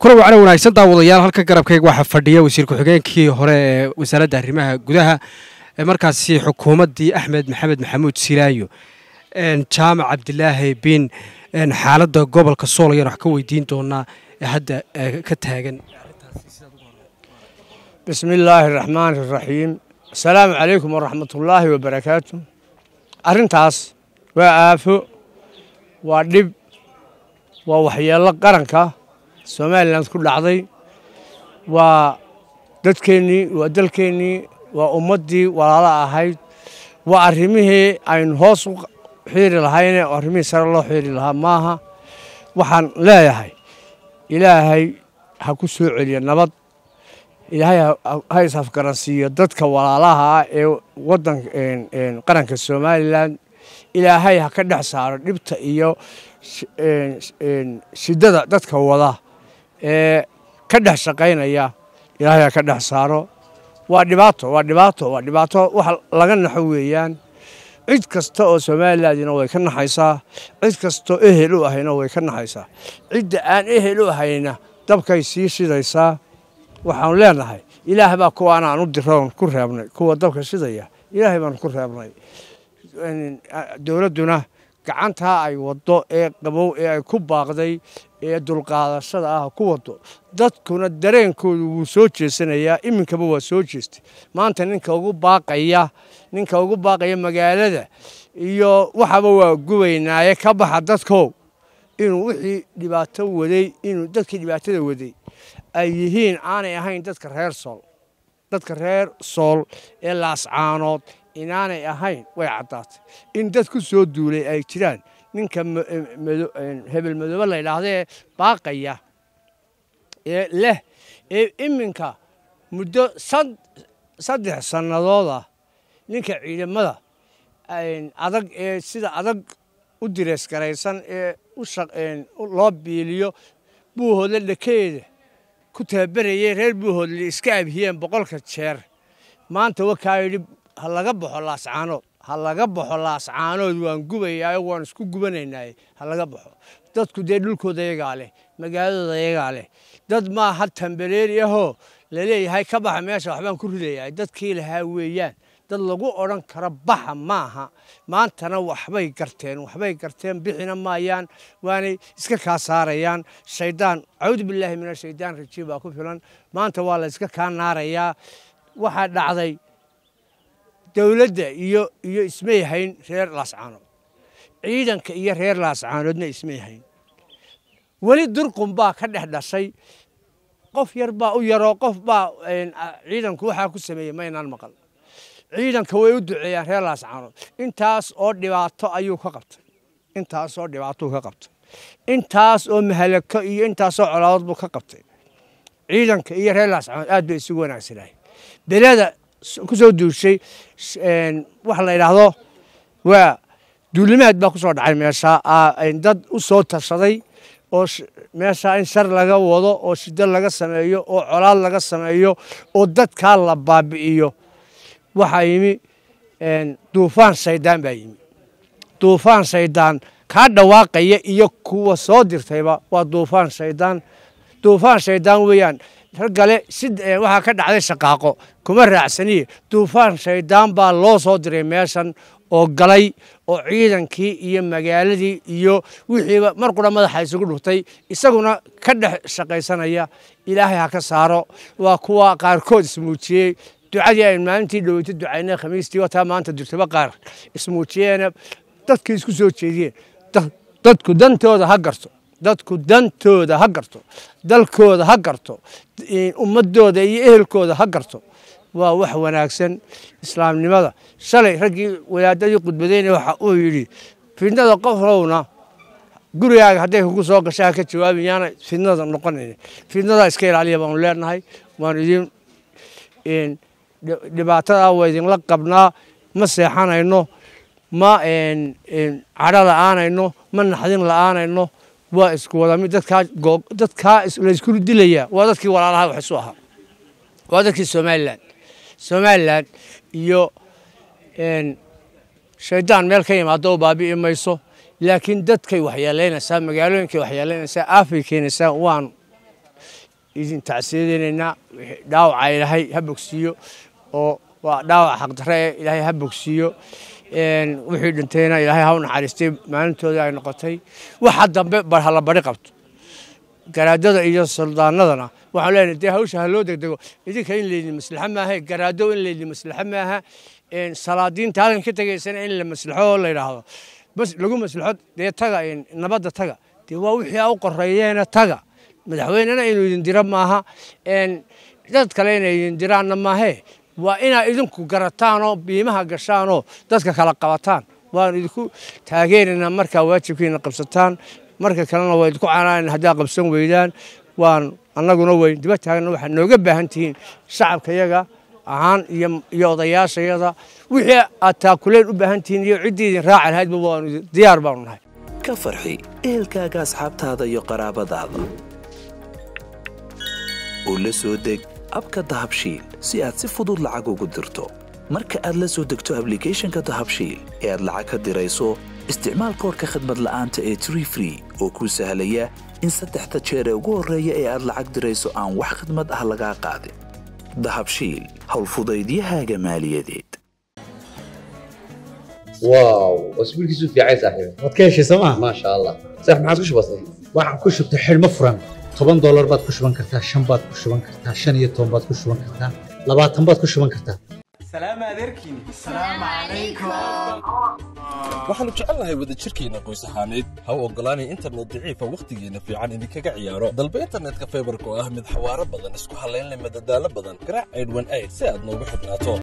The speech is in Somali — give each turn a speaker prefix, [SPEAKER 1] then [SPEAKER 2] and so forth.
[SPEAKER 1] kula wacna wanaagsantaa wadayaal halkan garabkayga waxaa fadhiya wasiir ku-xigeenkii hore ee wasaaradda arrimaha gudaha markaasi xukuumaddii axmed maxamed maxamuud silaayo jaamac cabdilaahi bin xaaladda gobolka sool ayaan wax ka weydiin doonaa ee hadda ka taagan bismi illaahi raxmaan iraxiim asalaamu calaykum waraxmatullaahi wabarakaatu arrintaas waa aafo waa dhib waa waxyeello qaranka somaliland ku dhacday waa dadkeennii waa dalkeennii waa ummaddii walaala ahayd waa arrimihii aynu hoos u xiiri lahayne arrimihii sare loo xiiri lahaa maaha waxaan leeyahay ilaahay ha ku soo celiyo nabad ilaahay ha isafgaransiiyo dadka walaalaha ee wadanka qaranka somalilan ilaahay ha ka dhex saaro dhibta iyo shiddada dadka wada ee ka dhex shaqaynaya ilaahay ka dhex saaro waa dhibaato waa dhibaato waa dhibaato wax laga naxo weeyaan cid kasta oo somalilandina way ka naxaysaa cid kastoo ehel u ahayna way ka naxaysaa cidda aan ehel u ahayna dabkay sii shidaysaa waxaan leenahay ilaah baa kuwaan aan u diroon ku reebnay kuwa dabka shidaya ilaahay baanu ku reebnay dowladduna gacantaa ay waddo ee qabow ee ay ku baaqday ee dulqaadashada ah ku waddo dadkuna dareenkoodu wuu soo jeesanayaa iminkaba waa soo jeestay maanta ninka ugu baaqaya ninka ugu baaqaya magaalada iyo waxaba waa gubaynaaye ka baxa dadkow inuu wixii dhibaato waday inuu dadkii dhibaatada waday ay yihiin aanay ahayn dadka reer sool dadka reer sool ee laascaanood inaanay ahayn way caddaatay in dad ku soo duulay ay jiraan ninka eh, eh, hebel madoobe la ydhaahdee baaqaya ee leh ee iminka muddo saddex sannadooda ah, ninka ciidamada eh, adag ee sida adag u direes garaysan ee loo biiliyo buuhoodla dhakeeda ku taabarayay reer buuhoodla iska abhiyeen boqolka jeer maanta wakaa yidhi ha laga baxo laascaanood ha laga baxo laascaanood waan gubayaayo waan isku gubanaynaay ha laga baxo dadku dee dhulkooda iyagaa leh magaaladooda iyagaa leh dad maaha tambaleeri ahoo laleeyahay ka baxa meesha waxbaan ku ridayahay dadkii lahaa weeyaan dad lagu odhan karo baxa maaha maantana waxbay garteen waxbay garteen bixina maayaan waanay iska kaa saarayaan shaydaan cacuudu billaahi min ashaytaan rajiim baa ku filan maanta waa la iska kaa naarayaa waxaa dhacday dawladda iyo iyo ismay hayn reer laascaanood ciidanka iyo reer laascaanoodna ismay weli durqun baa ka dhex dhashay qof yar baa u yaroo qof baa ciidanku waxaa ku sameeyey maynaan maqal ciidanka way u duceeyaan reer laascaanood intaas oo dhibaato ayuu ka qabtay intaas oo dhibaatuu ka qabtay intaas oo mahalako iyo intaasoo colaadood buu ka qabtay ciidanka iyo reer laascaanood aad bay isugu wanaagsanahay belada kusoo duushay waxa la idhaahdo waa duulimaad baa kusoo dhacay meesha dad u soo tarsaday oo meesha in shar laga wado oo shido laga sameeyo oo colaad laga sameeyo oo dadkaa la baabi'iyo waxaa yimi duufaan shaydaan baa yimi duufaan shaydaan kaa dhawaaqaya iyo kuwa soo dirtayba waa duufaan shaydaan duufaan shaydaan weeyaan ragale eh, waxaa ka dhacday shaqaaqo kuma raacsani duufaan shaydaan baa loo soo diray meeshan oo galay oo ciidankii iyo magaaladii iyo wixiiba mar qura madaxa isugu dhurtay isaguna ka dhex shaqaysanaya ilaahay ha ka saaro waa kuwa qaarkood ismuujiyey ducadii ay maalintii dhoweyta ducayna khamiistii wataa maanta durtaba qaar ismuujiyeena dadkii isku soo jeediye dadku dantooda ha garto dadku dantooda ha garto dalkooda ha garto ummadooda iyo ehelkooda ha garto waa wax wanaagsan islaamnimada shalay raggii wadaadadii khudbadeyna waxa uu yidhi fidnada qofrowna gurigaaga hadday kugu soo gashaa ka jawaabi fidnada noqonayn fidnadaa iska ilaaliya baanu leenahay waanu idin dhibaatadaa waa idinla qabnaa ma seexanayno ma cadho aanayno ma naxdin la'aanayno waa isku wadaa mid dadkaa layskuru dilaya waa dadkii walaalaha wax isu ahaa waa dadkii somalilan somalilan iyo shaydaan meel ka yimaado u baabi'i mayso laakiin dadkay waxyeelaynaysaa magaalooyinkay waxyeelaynaysaa aafay keenaysaa waan idin tacsiyadeynayna dhaawaca ilaahay ha bogsiiyo oo waa dhaawac xaqdarre ah, ilaahay ha bogsiiyo wixii dhintayna ilaahay ha u naxariistay maalintoodii ay noqotay waxa dambe hala bari qabto garaadada iyo suldaanadana waxaan leenahay dee hawsha ha degdego idinka in laydin maslaxo maaha garaado in laydin maslaxo maaha salaadiinta halkan ka tegaysana in la maslaxo la yidhaahdo lagu maslaxo dee taga nabadda taga dee waa wixii a u qoreeyeena taga madaxweynena inuu idin diro maaha dad kale inay idin diraanna maahee waa inaa idinku garataanoo biimaha gashaanoo dadka kala qabataan waan idinku taageeraynaa markaa waajibkiina qabsataan marka kalena waa idinku canaanana haddaa qabsan weydaan waan annaguna weyn daba taagna waxaad nooga baahan tihiin shacabkayaga ahaan iyo odayaashayada wixii aad taakuleyn u baahan tihiin iyo ciddii idin raaca lahaydba waanu diyaar baanu nahay ka farxi ehelkaaga asxaabtaada iyo qaraabadaada u la soo deg abka dahabshiil si aad si fudud lacag ugu dirto marka aad la soo degto ablicathonka dahabshiil ee aad lacag ka dirayso isticmaal koorka khadmad la'aanta ee tree free oo kuu sahlaya in saddexda jeer ee ugu horreeya ee aad lacag dirayso aan wax khidmad ah lagaa qaadin dahabshiil howlfudaydiyahaaga maaliyadeed واو اسبوعك يسوف يا عيسى صاحبي ما تكشي سما ما شاء الله صح ما عاد كش بسيط toban dolar baad ku shuban kartaa shan baad ku shuban kartaa shan iyo toban baad ku shuban kartaa labaatan baad ku shuban kartaa waxaannu jecelnahay wada jirkeenna qoys ahaaneed ha u oggolaanay internet daciifa wakhtigeenna fiican idinkaga ciyaaro dalba internetka faybarka oo ah mid xawaaro badan isku hallaynleh madadaalo badan garaac aydhwan ayd si aad noogu xidhnaato